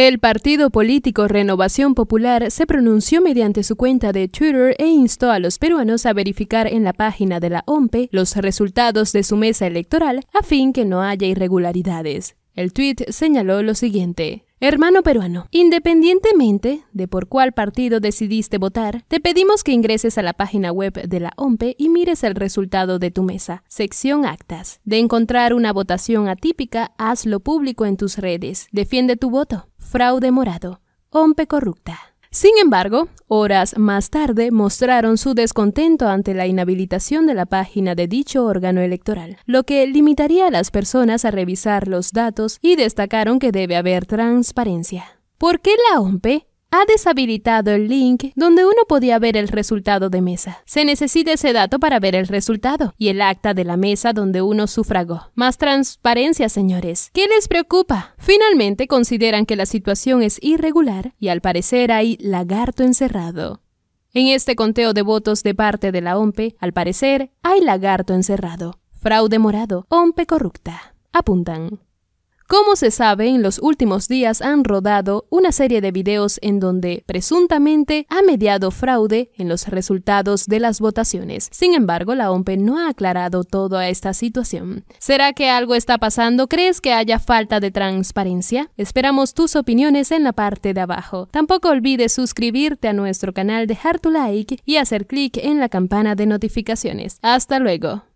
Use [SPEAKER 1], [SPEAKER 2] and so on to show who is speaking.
[SPEAKER 1] El partido político Renovación Popular se pronunció mediante su cuenta de Twitter e instó a los peruanos a verificar en la página de la OMPE los resultados de su mesa electoral a fin que no haya irregularidades. El tuit señaló lo siguiente. Hermano peruano, independientemente de por cuál partido decidiste votar, te pedimos que ingreses a la página web de la OMPE y mires el resultado de tu mesa, sección actas. De encontrar una votación atípica, hazlo público en tus redes. Defiende tu voto. Fraude morado. OMPE corrupta. Sin embargo, horas más tarde mostraron su descontento ante la inhabilitación de la página de dicho órgano electoral, lo que limitaría a las personas a revisar los datos y destacaron que debe haber transparencia. ¿Por qué la OMP ha deshabilitado el link donde uno podía ver el resultado de mesa. Se necesita ese dato para ver el resultado y el acta de la mesa donde uno sufragó. Más transparencia, señores. ¿Qué les preocupa? Finalmente consideran que la situación es irregular y al parecer hay lagarto encerrado. En este conteo de votos de parte de la OMPE, al parecer hay lagarto encerrado. Fraude morado, OMPE corrupta. Apuntan. Como se sabe, en los últimos días han rodado una serie de videos en donde presuntamente ha mediado fraude en los resultados de las votaciones. Sin embargo, la OMP no ha aclarado toda esta situación. ¿Será que algo está pasando? ¿Crees que haya falta de transparencia? Esperamos tus opiniones en la parte de abajo. Tampoco olvides suscribirte a nuestro canal, dejar tu like y hacer clic en la campana de notificaciones. Hasta luego.